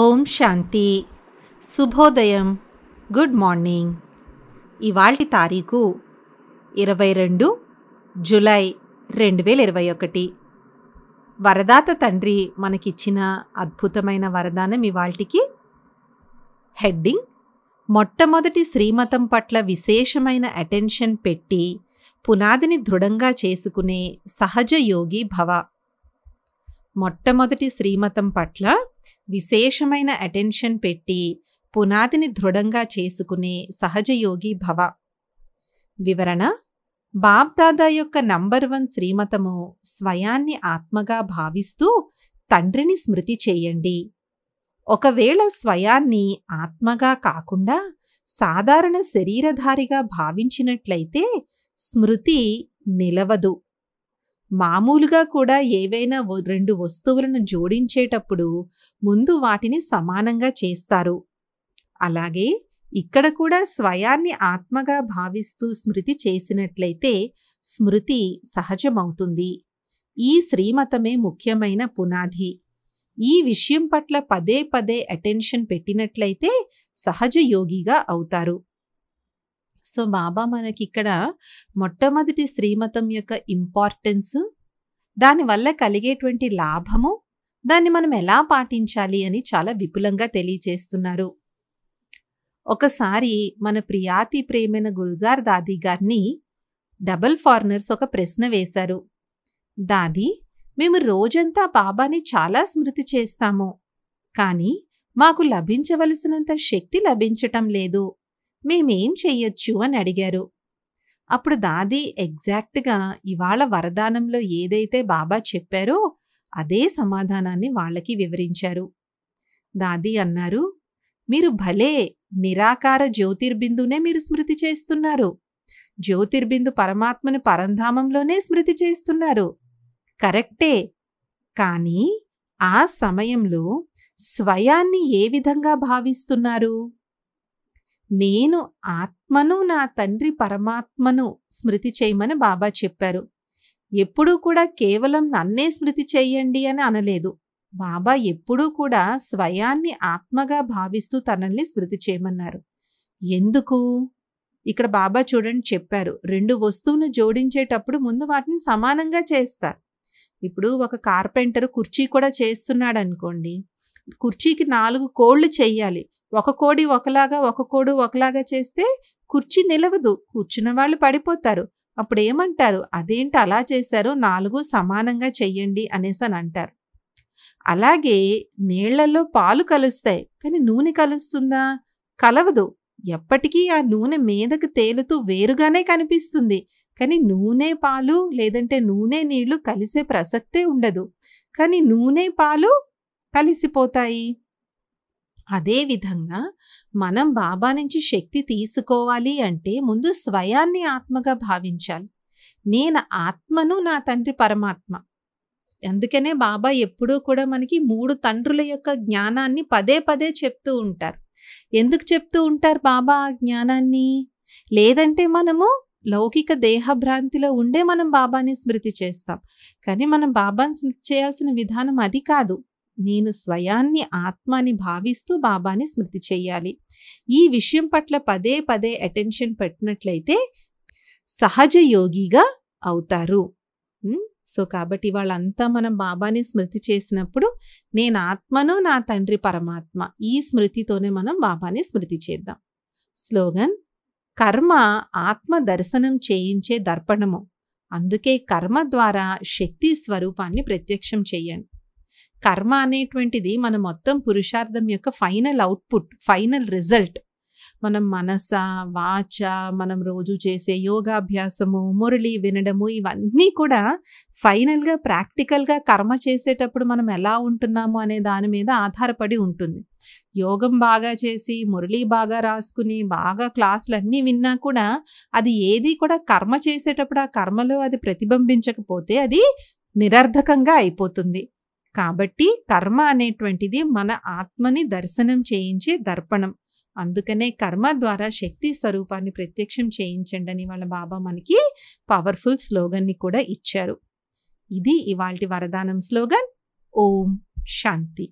ఓం శాంతి శుభోదయం good morning ఇవాల్టి తారీఖు ఇరవై రెండు జులై రెండు వేల ఇరవై ఒకటి వరదాత తండ్రి మనకిచ్చిన అద్భుతమైన వరదానం ఇవాల్టికి హెడ్డింగ్ మొట్టమొదటి శ్రీమతం పట్ల విశేషమైన అటెన్షన్ పెట్టి పునాదిని దృఢంగా చేసుకునే సహజ యోగి భవ మొట్టమొదటి శ్రీమతం పట్ల విశేషమైన అటెన్షన్ పెట్టి పునాదిని దృఢంగా చేసుకునే సహజయోగి భవ వివరణ బాబ్దాదా యొక్క నంబర్ వన్ శ్రీమతము స్వయాన్ని ఆత్మగా భావిస్తూ తండ్రిని స్మృతి చేయండి ఒకవేళ స్వయాన్ని ఆత్మగా కాకుండా సాధారణ శరీరధారిగా భావించినట్లయితే స్మృతి నిలవదు మామూలుగా కూడా ఏవైనా రెండు వస్తువులను జోడించేటప్పుడు ముందు వాటిని సమానంగా చేస్తారు అలాగే ఇక్కడ కూడా స్వయాన్ని ఆత్మగా భావిస్తూ స్మృతి చేసినట్లయితే స్మృతి సహజమవుతుంది ఈ శ్రీమతమే ముఖ్యమైన పునాది ఈ విషయం పట్ల పదే పదే అటెన్షన్ పెట్టినట్లయితే సహజయోగిగా అవుతారు సో బాబా మనకి ఇక్కడ మొట్టమొదటి శ్రీమతం యొక్క ఇంపార్టెన్స్ దానివల్ల కలిగేటువంటి లాభము దాన్ని మనం ఎలా పాటించాలి అని చాలా విపులంగా తెలియచేస్తున్నారు ఒకసారి మన ప్రియాతి ప్రేమైన గుల్జార్ దాది గారిని డబల్ ఫారినర్స్ ఒక ప్రశ్న వేశారు దాది మేము రోజంతా బాబాని చాలా స్మృతి చేస్తాము కానీ మాకు లభించవలసినంత శక్తి లభించటం లేదు మేమేం చెయ్యొచ్చు అని అడిగారు అప్పుడు దాది ఎగ్జాక్ట్గా ఇవాళ వరదానంలో ఏదైతే బాబా చెప్పారో అదే సమాధానాన్ని వాళ్ళకి వివరించారు దాది అన్నారు మీరు భలే నిరాకార జ్యోతిర్బిందునే మీరు స్మృతి చేస్తున్నారు జ్యోతిర్బిందు పరమాత్మను పరంధామంలోనే స్మృతి చేస్తున్నారు కరెక్టే కానీ ఆ సమయంలో స్వయాన్ని ఏ విధంగా భావిస్తున్నారు నేను ఆత్మను నా తండ్రి పరమాత్మను స్మృతి చేయమని బాబా చెప్పారు ఎప్పుడూ కూడా కేవలం నన్నే స్మృతి చేయండి అని అనలేదు బాబా ఎప్పుడూ కూడా స్వయాన్ని ఆత్మగా భావిస్తూ తనల్ని స్మృతి చేయమన్నారు ఎందుకు ఇక్కడ బాబా చూడండి చెప్పారు రెండు వస్తువును జోడించేటప్పుడు ముందు వాటిని సమానంగా చేస్తారు ఇప్పుడు ఒక కార్పెంటర్ కుర్చీ కూడా చేస్తున్నాడు అనుకోండి కుర్చీకి నాలుగు కోళ్ళు చేయాలి ఒక కోడి ఒకలాగా ఒక కోడు ఒకలాగా చేస్తే కుర్చీ నిలవదు కూర్చున్న వాళ్ళు పడిపోతారు అప్పుడు ఏమంటారు అదేంటి అలా చేశారు నాలుగు సమానంగా చెయ్యండి అనేసి అని అంటారు అలాగే నీళ్లలో పాలు కలుస్తాయి కానీ నూనె కలుస్తుందా కలవదు ఎప్పటికీ ఆ నూనె మీదకు తేలుతూ వేరుగానే కనిపిస్తుంది కానీ నూనె పాలు లేదంటే నూనె నీళ్లు కలిసే ప్రసక్తే ఉండదు కానీ నూనె పాలు కలిసిపోతాయి అదేవిధంగా మనం బాబా నుంచి శక్తి తీసుకోవాలి అంటే ముందు స్వయాన్ని ఆత్మగా భావించాలి నేను ఆత్మను నా తండ్రి పరమాత్మ అందుకనే బాబా ఎప్పుడూ కూడా మనకి మూడు తండ్రుల యొక్క జ్ఞానాన్ని పదే పదే చెప్తూ ఉంటారు ఎందుకు చెప్తూ ఉంటారు బాబా ఆ జ్ఞానాన్ని లేదంటే మనము లౌకిక దేహభ్రాంతిలో ఉండే మనం బాబాని స్మృతి చేస్తాం కానీ మనం బాబాని స్మృతి చేయాల్సిన విధానం అది కాదు నేను స్వయాన్ని ఆత్మ అని భావిస్తూ బాబాని స్మృతి చేయాలి ఈ విషయం పట్ల పదే పదే అటెన్షన్ పెట్టినట్లయితే సహజ యోగిగా అవుతారు సో కాబట్టి వాళ్ళంతా మనం బాబాని స్మృతి చేసినప్పుడు నేను ఆత్మను నా తండ్రి పరమాత్మ ఈ స్మృతితోనే మనం బాబాని స్మృతి చేద్దాం స్లోగన్ కర్మ ఆత్మ దర్శనం చేయించే దర్పణము అందుకే కర్మ ద్వారా శక్తి స్వరూపాన్ని ప్రత్యక్షం చేయండి కర్మ అనేటువంటిది మన మొత్తం పురుషార్థం యొక్క ఫైనల్ అవుట్పుట్ ఫైనల్ రిజల్ట్ మనం మనస వాచ మనం రోజు చేసే యోగాభ్యాసము మురళి వినడము ఇవన్నీ కూడా ఫైనల్గా ప్రాక్టికల్గా కర్మ చేసేటప్పుడు మనం ఎలా ఉంటున్నాము అనే దాని మీద ఆధారపడి ఉంటుంది యోగం బాగా చేసి మురళి బాగా రాసుకుని బాగా క్లాసులు అన్నీ విన్నా కూడా అది ఏది కూడా కర్మ చేసేటప్పుడు ఆ కర్మలో అది ప్రతిబింబించకపోతే అది నిరర్ధకంగా అయిపోతుంది కాబట్టి కర్మ అనేటువంటిది మన ఆత్మని దర్శనం చేయించే దర్పణం అందుకనే కర్మ ద్వారా శక్తి స్వరూపాన్ని ప్రత్యక్షం చేయించండి అని వాళ్ళ బాబా మనకి పవర్ఫుల్ స్లోగన్ని కూడా ఇచ్చారు ఇది ఇవాల్టి వరదానం స్లోగన్ ఓం శాంతి